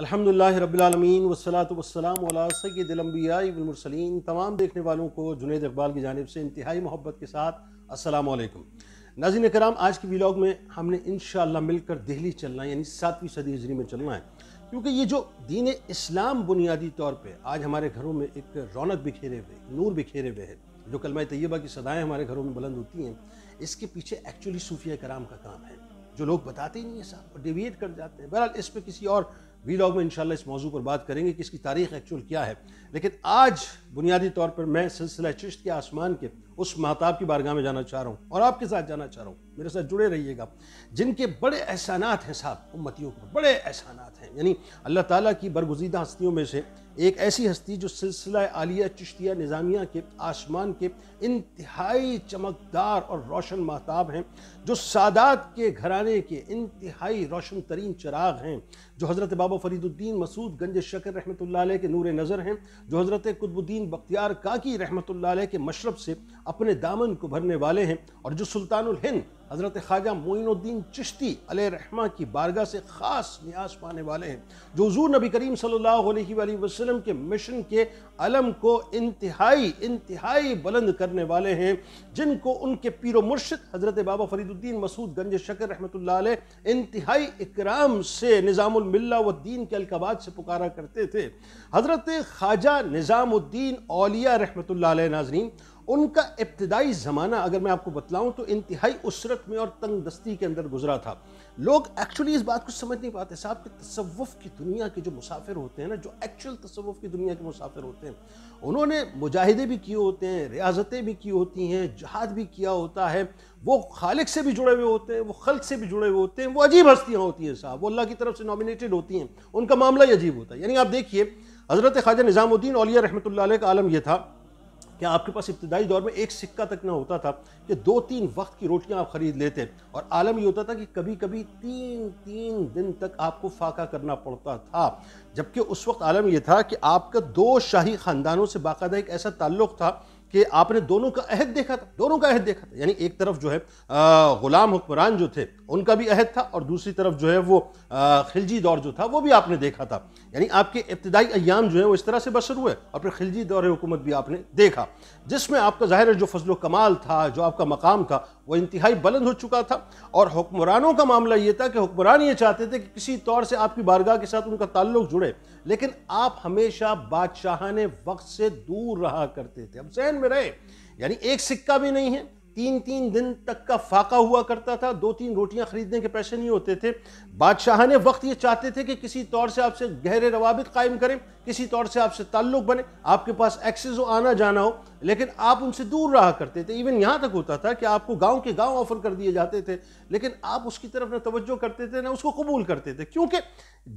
अलहमदिल्ला रबालमीन वसलात वसलाम सैदिलम्बियामरसलिन तमाम देखने वालों को जुनेद इकबाल की जानब से इंतहाई मोहब्बत के साथ असलकम नाजिन कराम आज के व्लाग में हमने इन मिलकर दिल्ली चलना है यानी सातवीं सदी हिजरी में चलना है क्योंकि ये जो दीन इस्लाम बुनियादी तौर पर आज हमारे घरों में एक रौनक बिखेरे हुए नूर बिखेरे हुए है जो कलमा तैयबा की सदाएँ हमारे घरों में बुलंद होती हैं इसके पीछे एक्चुअली सूफिया कराम का काम है जो लोग बताते ही नहीं है साहब और कर जाते हैं बहरहाल इस पर किसी और वीलॉग में इंशाल्लाह इस मौजू पर बात करेंगे कि इसकी तारीख एक्चुअल क्या है लेकिन आज बुनियादी तौर पर मैं सिलसिला चिश्त के आसमान के उस महताब की बारगाह में जाना चाह रहा हूँ और आपके साथ जाना चाह रहा हूँ मेरे साथ जुड़े रहिएगा जिनके बड़े एहसानात हैं साहब उम्मतियों पर बड़े एहसानात यानी अल्लाह ताला की बरगुजीदा हस्तियों में से एक ऐसी हस्ती जो सिलसिला आलिया चिश्तिया निज़ामिया के आसमान के इंतहाई चमकदार और रोशन महताब हैं जो सादात के घराने के इंतहाई रोशन तरीन चराग हैं जो हज़रत बाबा फरीदुद्दीन मसूद गंज शकर रहमत के नूर नज़र हैं जो हज़रत कुतबुद्दीन बख्तियार काकी रहमत के मशरब से अपने दामन को भरने वाले हैं और जो सुल्तानुल हिंद हज़रत ख्वाजा मोइनुद्दीन चिश्ती रहमा की बारगाह से ख़ास न्यास पाने वाले हैं जो हजूर नबी करीम सल्लल्लाहु अलैहि वसल्लम के मिशन के अलम को इंतहाई इंतहाई बुलंद करने वाले हैं जिनको उनके पीर मुर्शद हज़रत बाबा फरीदुद्दीन मसूद गंज शकर रहमत इंतहाई इकराम से निज़ामिल्ला व दीन के अलकबाद से पुकारा करते थे हज़रत ख्वाजा निज़ामुद्दीन अलिया रहमत नाजरीन उनका इब्तदाई ज़माना अगर मैं आपको बतलाऊँ तो इंतहाई उसरत में और तंग दस्ती के अंदर गुजरा था लोग एक्चुअली इस बात को समझ नहीं पाते साहब के तसवुफ़ की दुनिया के जो मुसाफिर होते हैं ना जो एक्चुअल तसवुफ़ की दुनिया के मुसाफिर होते हैं उन्होंने मुजाहिदे भी किए होते हैं रियाजतें भी की होती हैं जहाद भी किया होता है वो खालिक से भी जुड़े हुए होते हैं वो खल्क से भी जुड़े हुए होते हैं वो अजीब हस्तियाँ होती हैं साहब वो अल्लाह की तरफ से नॉमिनेटेड होती हैं उनका मामला ही अजीब होता है यानी आप देखिए हज़रत ख्वाजा निज़ामुद्दीन अलिया रहमत का आलम यह था कि आपके पास इब्तदाई दौर में एक सिक्का तक ना होता था कि दो तीन वक्त की रोटियां आप ख़रीद लेते और आलम ये होता था कि कभी कभी तीन तीन दिन तक आपको फाका करना पड़ता था जबकि उस वक्त आलम यह था कि आपका दो शाही ख़ानदानों से बाकायदा एक ऐसा ताल्लुक़ था कि आपने दोनों का अहद देखा था दोनों का अहद देखा था यानी एक तरफ जो है ग़ुलाम हुक्मरान जो थे उनका भी अहद था और दूसरी तरफ जो है वो खिलजी दौर जो था वो भी आपने देखा था यानी आपके इब्तदाई अयाम जो है वो इस तरह से बसर हुए और फिर खिलजी दौर हुकूमत भी आपने देखा जिसमें आपका ज़ाहिर जो फजल कमाल था जो आपका मकाम था वो इंतहाई बुलंद हो चुका था और हुक्मरानों का मामला ये था कि हुक्मरान ये चाहते थे कि किसी तौर से आपकी बारगाह के साथ उनका ताल्लुक जुड़े लेकिन आप हमेशा ने वक्त से दूर रहा करते थे अब जहन में रहे यानी एक सिक्का भी नहीं है तीन तीन दिन तक का फाका हुआ करता था दो तीन रोटियां खरीदने के पैसे नहीं होते थे बादशाह ने वक्त ये चाहते थे कि किसी तौर से आपसे गहरे रवाबित कायम करें किसी तौर तो से आपसे ताल्लुक बने आपके पास एक्सेस हो आना जाना हो लेकिन आप उनसे दूर रहा करते थे इवन यहाँ तक होता था कि आपको गांव के गांव ऑफर कर दिए जाते थे लेकिन आप उसकी तरफ ना तवज्जो करते थे ना उसको कबूल करते थे क्योंकि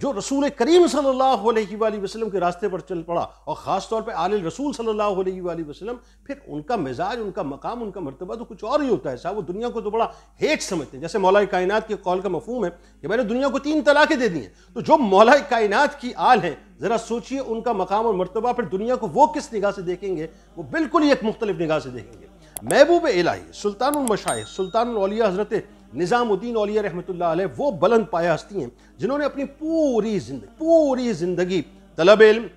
जो रसूल करीम सल्लल्लाहु अलैहि वसल्लम के रास्ते पर चल पड़ा और ख़ास तौर पर आल रसूल सल्लल्लाहु अलैहि वसल्लम फिर उनका मिजाज उनका मकाम उनका मरतबा तो कुछ और ही होता है साहब वो दुनिया को तो बड़ा हेट समझते हैं जैसे मौलाई कायनात के कौल का मफहूम है कि मैंने दुनिया को तीन तलाक़ें दे दी हैं तो जो मौलाई कायनात की आल है ज़रा सोचिए उनका मकाम और मरतबा फिर दुनिया को वो किस निगाह से देखेंगे वो बिल्कुल ही एक मुख्तलिफ निगाह से देखेंगे महबूब इलाही सुल्तानमशाह सुल्तानलिया हज़रत निज़ामुद्दीन अलिया रहमत वो बुलंद पाया हस्ती हैं जिन्होंने अपनी पूरी जिंदगी पूरी ज़िंदगी तलब इल्म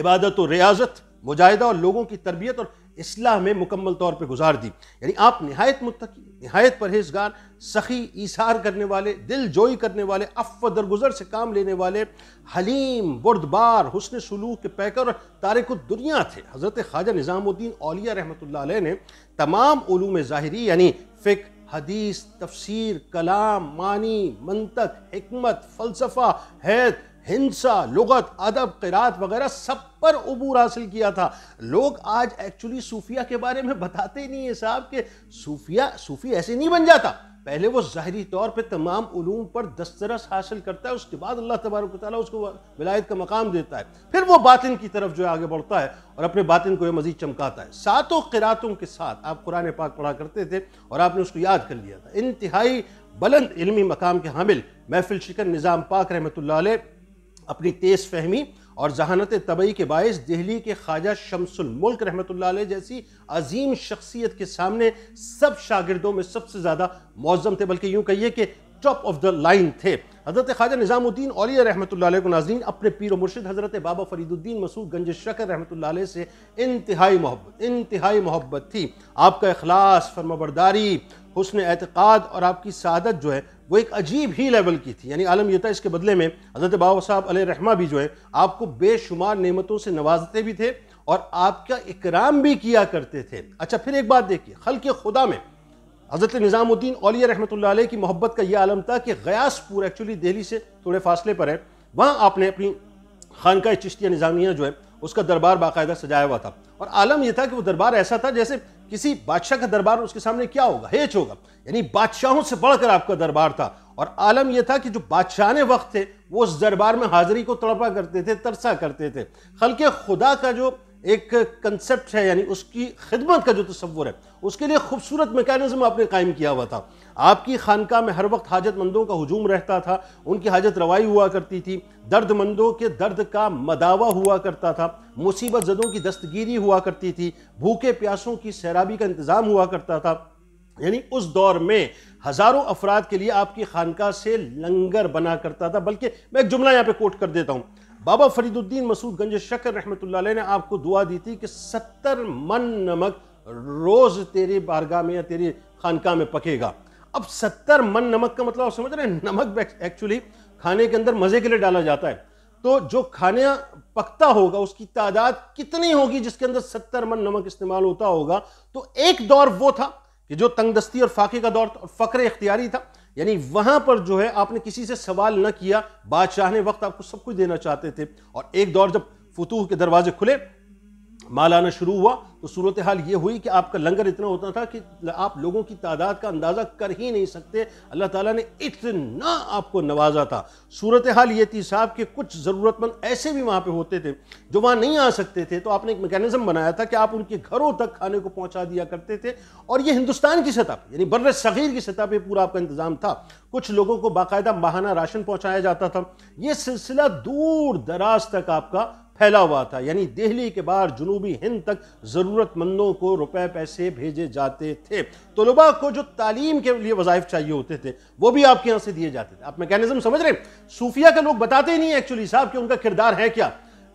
इबादत और रियाजत मुजाहिदा और लोगों की तरबियत और इसलाह में मुकम्मल तौर पर गुजार दी यानी आप नहायत मुतकी नहायत परहेजगार सखी इसार करने वाले दिल जोई करने वाले अफ दरगुजर से काम लेने वाले हलीम बुरदबार हुसन सलूक के पैकर और तारक दुनिया थे हज़रत ख्वाजा निज़ामुद्दीन अलिया रहमत ने तमाम ूम ज़ाहरी यानी फ़िक हदीस तफसीर कलाम मानी मनतक हमत फ़लसफ़ा हैत हिंसा लुगत अदब किरात वगैरह सब पर अबूर हासिल किया था लोग आज एक्चुअली सूफिया के बारे में बताते ही नहीं है साहब कि सूफिया सूफी ऐसे नहीं बन जाता पहले वो ज़ाहरी तौर पे तमाम उलूम पर दस्तरस हासिल करता है उसके बाद अल्लाह तबारक ताली उसको विलायत का मकाम देता है फिर वो बातिन की तरफ जो है आगे बढ़ता है और अपने बातिन को मज़ीद चमकाता है सातों किरातों के साथ आप कुरान पाक पढ़ा करते थे और आपने उसको याद कर लिया था इंतहाई बुलंद इलमी मकाम के हामिल महफिल शिकन निज़ाम पाक रहमत अपनी तेज़ फहमी और जहानत तबई के बायस दिल्ली के ख्वाजा शमसुलमल्क रहमत जैसी अजीम शख्सियत के सामने सब शागिर्दों में सबसे ज़्यादा मौजम थे बल्कि यूँ कहिए कि टॉप ऑफ द लाइन थे हज़रत ख्वाजा निज़ामुद्दीन औलिया रहमत को नाजीन अपने पीर मुर्शद हज़रत बाबा फरीदुद्दीन मसूद गंज शकर रहमत से इंतहाई मोहब्बत इंतहाई मोहब्बत थी आपका अखलास फर्माबरदारी हसन एतक़ाद और आपकी सदत जो है वो एक अजीब ही लेवल की थी यानी आलम यह था इसके बदले में हज़रत बाबा साहब रहमा भी जो है आपको बेशुमार नेमतों से नवाजते भी थे और आपका इकराम भी किया करते थे अच्छा फिर एक बात देखिए खल के खुदा में हज़रत निज़ामुद्दीन अलिया रहमत की मोहब्बत का यह आलम था कि गयासपुर एक्चुअली दिल्ली से थोड़े फासले पर है वहाँ आपने अपनी खानका चिश्तिया निज़ामिया जो है उसका दरबार बाकायदा सजाया हुआ था और आलम यह था कि वो दरबार ऐसा था जैसे किसी बादशाह का दरबार उसके सामने क्या होगा हेच होगा यानी बादशाहों से बढ़कर आपका दरबार था और आलम यह था कि जो बादशाह ने वक्त थे वो उस दरबार में हाजिरी को तड़पा करते थे तरसा करते थे खल खुदा का जो एक कंसेप्ट है यानी उसकी खिदमत का जो तस्वुर है उसके लिए खूबसूरत मेकानिज़म आपने कायम किया हुआ था आपकी खानका में हर वक्त हाजतमंदों का हजूम रहता था उनकी हाजत रवाई हुआ करती थी दर्द मंदों के दर्द का मदावा हुआ करता था मुसीबत जदों की दस्तगीरी हुआ करती थी भूखे प्यासों की सैराबी का इंतज़ाम हुआ करता था यानी उस दौर में हज़ारों अफराद के लिए आपकी खानका से लंगर बना करता था बल्कि मैं एक जुमला यहाँ पे कोट कर देता हूँ बाबा फरीदुद्दीन मसूद गंज शकर रहमत ने आपको दुआ दी थी कि सत्तर मन नमक रोज तेरे बारगाह में या तेरी खानका में पकेगा अब सत्तर मन नमक का मतलब आप समझ रहे हैं नमक एक्चुअली खाने के अंदर मजे के लिए डाला जाता है तो जो खाना पकता होगा उसकी तादाद कितनी होगी जिसके अंदर सत्तर मन नमक इस्तेमाल होता होगा तो एक दौर वो था कि जो तंगदस्ती और फाके का दौर था और फ़क्र इख्तियारी था यानी वहां पर जो है आपने किसी से सवाल न किया बादशाह ने वक्त आपको सब कुछ देना चाहते थे और एक दौर जब फतूह के दरवाजे खुले माल आना शुरू हुआ तो सूरत हाल ये हुई कि आपका लंगर इतना होता था कि आप लोगों की तादाद का अंदाज़ा कर ही नहीं सकते अल्लाह ताला ने इतना आपको नवाजा था सूरत हाल ये थी साहब कि कुछ ज़रूरतमंद ऐसे भी वहाँ पे होते थे जो वहाँ नहीं आ सकते थे तो आपने एक मैकेनिज़्म बनाया था कि आप उनके घरों तक खाने को पहुँचा दिया करते थे और ये हिंदुस्तान की सतह पर यानी बर सग़ीर की सतह पर पूरा आपका इंतज़ाम था कुछ लोगों को बाकायदा माहाना राशन पहुँचाया जाता था ये सिलसिला दूर दराज तक आपका फैला हुआ था यानी दिल्ली के बाहर जुनूबी हिंद तक ज़रूरतमंदों को रुपए पैसे भेजे जाते थे तलबा को जो तालीम के लिए वज़ाइफ चाहिए होते थे वो भी आपके यहाँ से दिए जाते थे आप मैकेनिज्म समझ रहे हैं सूफिया का लोग बताते ही नहीं एक्चुअली साहब कि उनका किरदार है क्या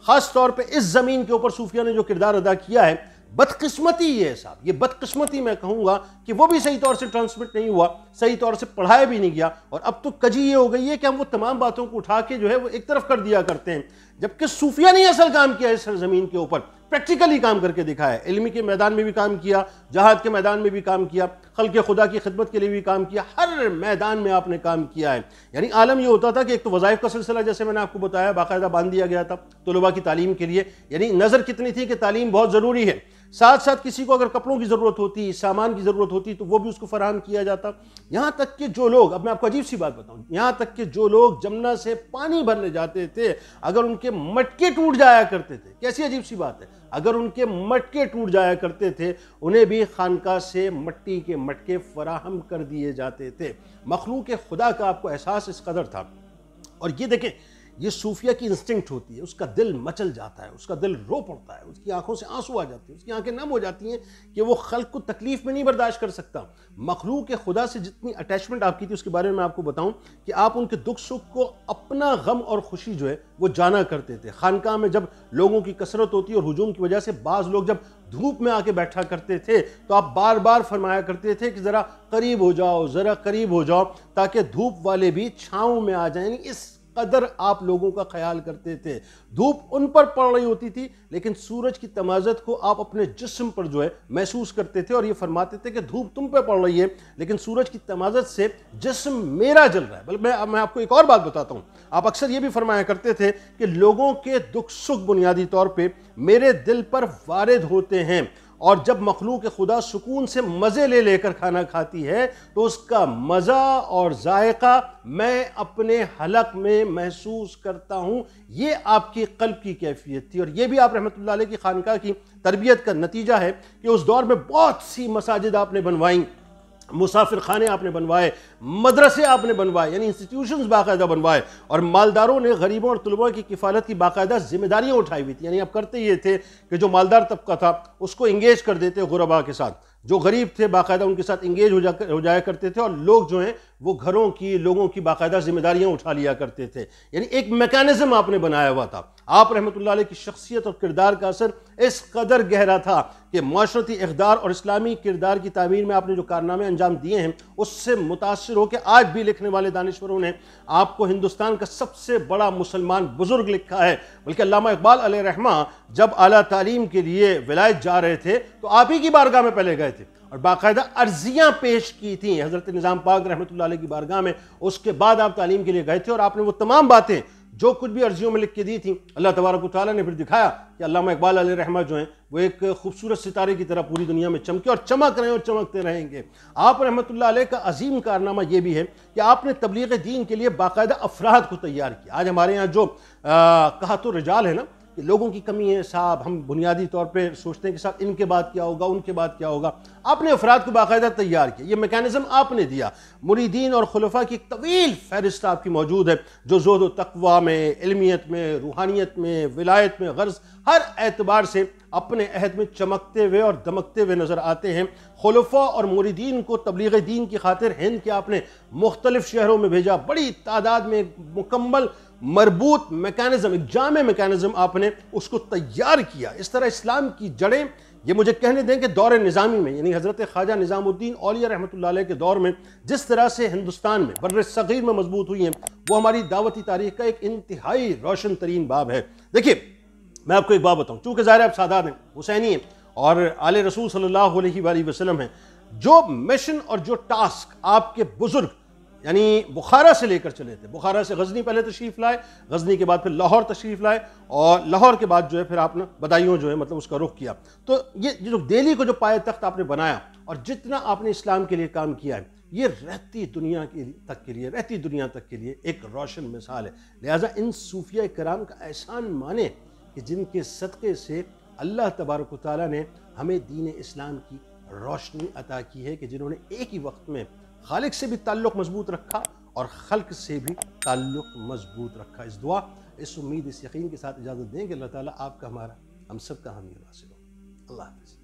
ख़ास तौर पर इस ज़मीन के ऊपर सूफिया ने जो किरदार अदा किया है बदकिस्मती है साहब ये बदकिस्मती मैं कहूँगा कि वो भी सही तौर से ट्रांसमिट नहीं हुआ सही तौर से पढ़ाया भी नहीं गया और अब तो कजी ये हो गई है कि हम वो तमाम बातों को उठा के जो है वो एक तरफ कर दिया करते हैं जबकि सूफिया ने असल काम किया है सरजमीन के ऊपर प्रैक्टिकली काम करके दिखाया है इलमी के मैदान में भी काम किया जहाद के मैदान में भी काम किया खल के खुदा की खिदमत के लिए भी काम किया हर मैदान में आपने काम किया है यानी आलम यह होता था कि एक तो वज़ाइफ का सिलसिला जैसे मैंने आपको बताया बाकायदा बांध दिया गया था तलबा की तालीम के लिए यानी नज़र कितनी थी कि तालीम बहुत ज़रूरी है साथ साथ किसी को अगर कपड़ों की ज़रूरत होती सामान की ज़रूरत होती तो वो भी उसको फराहम किया जाता यहाँ तक कि जो लोग अब मैं आपको अजीब सी बात बताऊँ यहाँ तक कि जो लोग जमुना से पानी भरने जाते थे अगर उनके मटके टूट जाया करते थे कैसी अजीब सी बात है अगर उनके मटके टूट जाया करते थे उन्हें भी खानका से मट्टी के मटके फराहम कर दिए जाते थे मखलूक खुदा का आपको एहसास इस कदर था और ये देखें ये सूफिया की इंस्टिंक्ट होती है उसका दिल मचल जाता है उसका दिल रो पड़ता है उसकी आंखों से आंसू आ जाते हैं उसकी आंखें नम हो जाती हैं कि वो खल को तकलीफ़ में नहीं बर्दाश्त कर सकता मखलूक के खुदा से जितनी अटैचमेंट आपकी थी उसके बारे में मैं आपको बताऊं कि आप उनके दुख सुख को अपना गम और खुशी जो है वो जाना करते थे खानका में जब लोगों की कसरत होती और हजूम की वजह से बाज़ लोग जब धूप में आके बैठा करते थे तो आप बार बार फरमाया करते थे कि ज़रा करीब हो जाओ ज़रा करीब हो जाओ ताकि धूप वाले भी छाँव में आ जाए इस कदर आप लोगों का ख्याल करते थे धूप उन पर पड़ रही होती थी लेकिन सूरज की तमाजत को आप अपने जिस्म पर जो है महसूस करते थे और ये फरमाते थे कि धूप तुम पर पड़ रही है लेकिन सूरज की तमाजत से जिस्म मेरा जल रहा है बल्कि मैं मैं आपको एक और बात बताता हूँ आप अक्सर ये भी फरमाया करते थे कि लोगों के दुख सुख बुनियादी तौर पर मेरे दिल पर वारद होते हैं और जब मखलूक खुदा सुकून से मज़े ले लेकर खाना खाती है तो उसका मज़ा और जायका मैं अपने हलक में महसूस करता हूँ ये आपकी कल्ब की कैफियत थी और ये भी आप रहमत की खानका की तरबियत का नतीजा है कि उस दौर में बहुत सी मसाजिद आपने बनवाईं मुसाफिर खाने आपने बनवाए मदरसे आपने बनवाए यानी इंस्टीट्यूशन बाकायदा बनवाए और मालदारों ने गरीबों और तलबा की किफालत की बाकायदा जिम्मेदारियाँ उठाई हुई थी यानी आप करते ये थे कि जो मालदार तबका था उसको इंगेज कर देते गुरबा के साथ जो गरीब थे बाकायदा उनके साथ इंगेज हो जा हो जाया करते थे और लोग जो हैं वो घरों की लोगों की बाकायदा जिम्मेदारियां उठा लिया करते थे यानी एक मेकानिज़म आपने बनाया हुआ था आप रहमतुल्लाह अलैह की शख्सियत और किरदार का असर इस कदर गहरा था कि माशरती इकदार और इस्लामी किरदार की तमीर में आपने जो कारनामे अंजाम दिए हैं उससे मुतासर होकर आज भी लिखने वाले दानश्वरों ने आपको हिंदुस्तान का सबसे बड़ा मुसलमान बुज़ुर्ग लिखा है बल्कि अलामा इकबाल रहमा जब अली तलीम के लिए विलायत जा रहे थे तो आप ही की बारगाह में पहले गए और बाकायदा अर्जियाँ पेश की थी हज़रत निज़ाम पाक रहमत की बारगाह में उसके बाद आप तालीम के लिए गए थे और आपने वो तमाम बातें जो कुछ भी अर्जियों में लिख के दी थी अल्लाह तबारक तौ ने फिर दिखाया कि अल्लाह इकबाल रहमा जो हैं वो एक खूबसूरत सितारे की तरह पूरी दुनिया में चमके और चमक रहे हैं और चमकते रहेंगे आप रहमत का अजीम कारनामा ये भी है कि आपने तबलीग दीन के लिए बाकायदा अफराद को तैयार किया आज हमारे यहाँ जो कहा तो रिजाल है ना कि लोगों की कमी है साहब हम बुनियादी तौर पर सोचते हैं कि साहब इनके बाद क्या होगा उनके बाद क्या होगा आपने अफराद को बाकायदा तैयार किया ये मेकानिज़म आपने दिया मुरीदीन और खलफा की एक तवील फहरिस्त आपकी मौजूद है जो जोद तकवा में इलमियत में रूहानियत में विलायत में गर्ज हर एतबार से अपने अहद में चमकते हुए और दमकते हुए नज़र आते हैं खलफा और मुरीदीन को तबलीग दीन की खातिर हिंद के आपने मुख्तलिफ शहरों में भेजा बड़ी तादाद में मुकम्मल मरबूत मेकानिज़म एक जाम मेकानिज़म आपने उसको तैयार किया इस तरह इस्लाम की जड़ें ये मुझे कहने दें कि दौर निज़ामी में यानी हज़रत ख्वाजा निज़ामुद्दीन औलिया रहमत के दौर में जिस तरह से हिंदुस्तान में बर सग़ीर में मजबूत हुई हैं वो हमारी दावती तारीख का एक इंतहाई रोशन तरीन बाब है देखिए मैं आपको एक बात बताऊँ चूँकि ज़ाहिर आप सादात हैं हुसैनी हैं और आल रसूल सल्ला वसलम हैं जो मिशन और जो टास्क आपके बुज़ुर्ग यानी बुखारा से लेकर चले थे बुखारा से गजनी पहले तशरीफ लाए गजनी के बाद फिर लाहौर तशरीफ लाए और लाहौर के बाद जो है फिर आपने बदायूं जो है मतलब उसका रुख किया तो ये जो दिल्ली को जो पाए तख्त आपने बनाया और जितना आपने इस्लाम के लिए काम किया है ये रहती दुनिया के तक के लिए रहती दुनिया तक के लिए एक रोशन मिसाल है लिहाजा इन सूफिया कराम का एहसान माने कि जिनके सदक़े से अल्लाह तबारक ताली ने हमें दीन इस्लाम की रोशनी अता की है कि जिन्होंने एक ही वक्त में खालिक से भी ताल्लुक मजबूत रखा और खल्क से भी ताल्लुक मजबूत रखा इस दुआ इस उम्मीद इस यकीन के साथ इजाज़त देंगे अल्लाह ताला आपका हमारा हम सब का हमीर वासिल हो अल्लाह हाफिज़